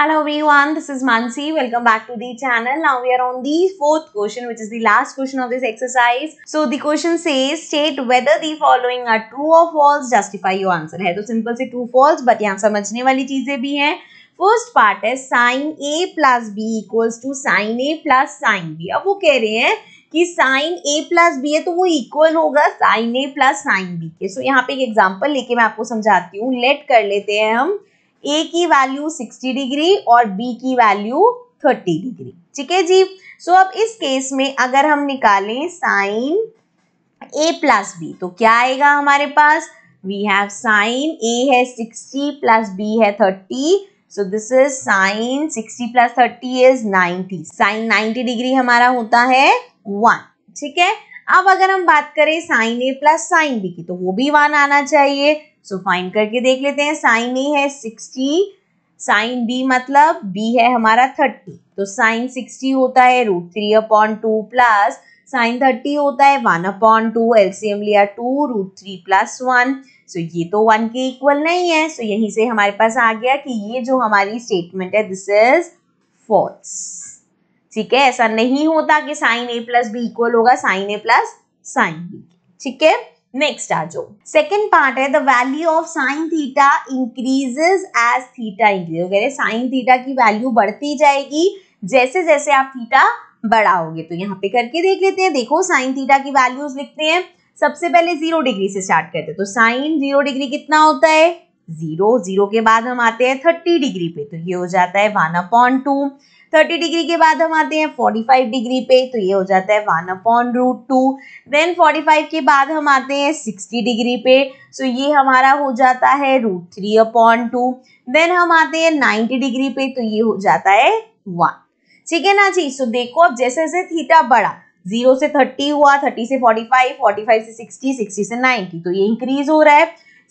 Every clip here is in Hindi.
Hello everyone, this is Mansi. Welcome back to the channel. Now we are on the fourth question which is the last question of this exercise. So the question says state whether the following are true or false. Justify your answer. है तो simple से true false but यहाँ समझने वाली चीजें भी हैं फर्स्ट पार्ट है sine A plus B equals to sine A plus sine B अब वो कह रहे हैं कि साइन ए प्लस बी है तो वो इक्वल होगा sine A plus sine B के सो so, यहाँ पे एक एग्जांपल लेके मैं आपको समझाती हूँ लेट कर लेते हैं हम ए की वैल्यू 60 डिग्री और बी की वैल्यू 30 डिग्री ठीक है जी सो अब इस केस में अगर हम निकालें साइन ए प्लस बी तो क्या आएगा हमारे पास वी हैव साइन ए है 60 प्लस बी है 30 so this is sine 60 plus 30 is 90 sine 90 degree हमारा होता है वन ठीक है अब अगर हम बात करें sine A plus sine B की तो वो भी वन आना चाहिए सो so, फाइंड करके देख लेते हैं साइन ए है सिक्सटी साइन बी मतलब बी है हमारा थर्टी तो साइन सिक्सटी होता है root three upon two plus sine thirty होता है वन अपॉन टू एलसीएम लिया two root three plus one so ये तो वन के इक्वल नहीं है सो so यहीं से हमारे पास आ गया कि ये जो हमारी स्टेटमेंट है दिस इज फॉल्स ठीक है ऐसा नहीं होता कि sine A plus B equal होगा sine A plus sine B ठीक है नेक्स्ट आ जाओ सेकेंड पार्ट है the value of sine theta increases as theta increase कह रहे साइन थीटा की वैल्यू बढ़ती जाएगी जैसे जैसे आप थीटा बढ़ाओगे तो यहाँ पे करके देख लेते हैं देखो साइन थीटा की वैल्यूज लिखते हैं सबसे पहले जीरो डिग्री से स्टार्ट करते हैं तो साइन जीरो डिग्री कितना होता है जीरो जीरो के बाद हम आते हैं थर्टी डिग्री पे तो ये हो जाता है one upon two thirty degree के बाद हम आते हैं फोर्टी फाइव डिग्री पे तो ये हो जाता है one upon root two then forty के बाद हम आते हैं सिक्सटी डिग्री पे सो ये हमारा हो जाता है root three upon two then हम आते हैं नाइन्टी डिग्री पे तो ये हो जाता है वन ठीक है ना जी सो देखो अब जैसे जैसे थीटा बढ़ा जीरो से थर्टी हुआ थर्टी से फोर्टी फाइव फोर्टी फाइव से सिक्सटी सिक्सटी से नाइन्टी तो ये इंक्रीज हो रहा है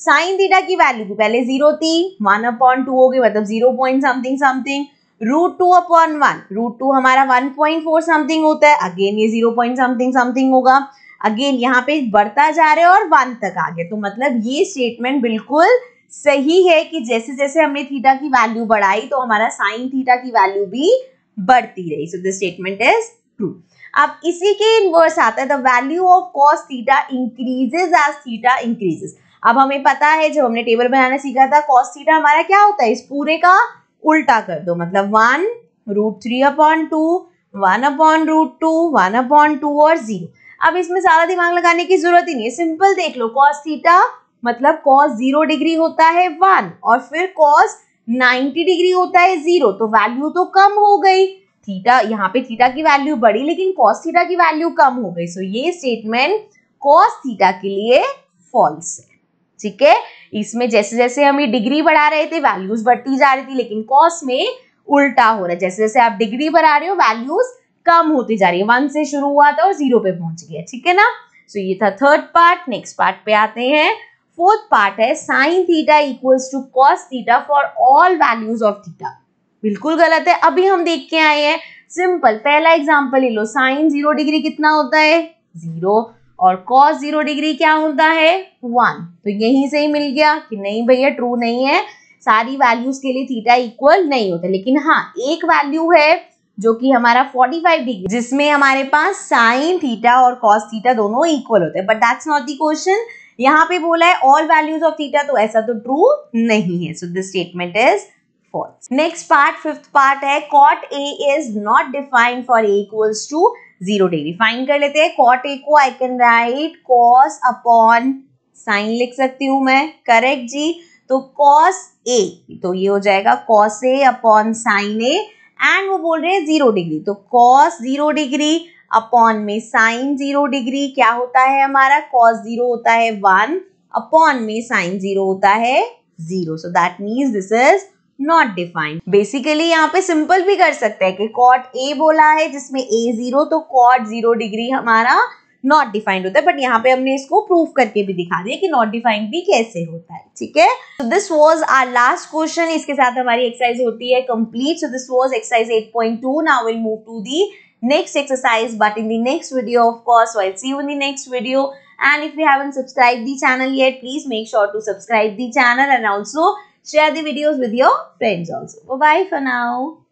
साइन थीटा की वैल्यू भी पहले जीरो थी वन अपॉइंट टू हो गई मतलब zero point something something root two upon one root two हमारा वन पॉइंट फोर समथिंग होता है अगेन ये जीरो पॉइंट समथिंग समथिंग होगा अगेन यहाँ पे बढ़ता जा रहा है और वन तक आ गया तो मतलब ये स्टेटमेंट बिल्कुल सही है कि जैसे जैसे हमने थीटा की वैल्यू बढ़ाई तो हमारा साइन थीटा की वैल्यू भी बढ़ती रही so the statement is true अब इसी के इनवर्स आता है the value of cos theta increases as theta increases अब हमें पता है जब हमने टेबल बनाना सीखा था कॉस थीटा हमारा क्या होता है इस पूरे का उल्टा कर दो मतलब one root three upon two one upon root two one upon two और जीरो अब इसमें सारा दिमाग लगाने की जरूरत ही नहीं है सिंपल देख लो कॉस थीटा मतलब कॉस जीरो डिग्री होता है वन और फिर कॉस नाइनटी डिग्री होता है जीरो तो वैल्यू तो कम हो गई थीटा यहाँ पे थीटा की वैल्यू बढ़ी लेकिन कॉस थीटा की वैल्यू कम हो गई सो ये स्टेटमेंट कॉस थीटा के लिए फॉल्स है ठीक है इसमें जैसे जैसे हम ये डिग्री बढ़ा रहे थे वैल्यूज बढ़ती जा रही थी लेकिन कॉस में उल्टा हो रहा है जैसे जैसे आप डिग्री बढ़ा रहे हो वैल्यूज कम होती जा रही है वन से शुरू हुआ था और जीरो पे पहुंच गया ठीक है ना सो so, ये था थर्ड पार्ट नेक्स्ट पार्ट पे आते हैं फोर्थ पार्ट है sine theta equals to cos theta for all values of theta बिल्कुल गलत है अभी हम देख के आए हैं सिंपल पहला एग्जाम्पल ले लो साइन जीरो डिग्री कितना होता है जीरो और cos जीरो डिग्री क्या होता है वन तो यहीं से ही मिल गया कि नहीं भैया ट्रू नहीं है सारी वैल्यूज के लिए थीटा इक्वल नहीं होता लेकिन हाँ एक वैल्यू है जो कि हमारा 45 डिग्री जिसमें हमारे पास साइन थीटा और कॉस थीटा दोनों इक्वल होते हैं but that's not the question यहाँ पे बोला है ऑल वैल्यूज ऑफ थीटा तो ऐसा तो ट्रू नहीं है so this statement is false next part fifth part है cot A is not defined for A equals to zero degree fine कर लेते हैं कॉट ए को I can write cos upon sine लिख सकती हूँ मैं करेक्ट जी तो कॉस ए तो ये हो जाएगा cos A upon sine A and वो बोल रहे हैं जीरो डिग्री तो कॉस जीरो डिग्री अपॉन में साइन जीरो डिग्री क्या होता है हमारा कॉस जीरो होता है वन अपॉन में साइन जीरो होता है zero so that means this is not defined basically यहाँ पे सिंपल भी कर सकते हैं कि कॉट ए बोला है जिसमें ए जीरो तो कॉट जीरो डिग्री हमारा नॉट डिफाइंड होता है बट यहाँ पे हमने इसको प्रूफ करके भी दिखा दिया कि नॉट डिफाइंड भी कैसे होता है ठीक है so this was our last question इसके साथ हमारी एक्सरसाइज होती है complete so this was exercise eight point two now will move to the next exercise but in the next video of course i'll see you in the next video and if you haven't subscribed the channel yet please make sure to subscribe the channel and also Share the videos with your friends also. Bye-bye for now.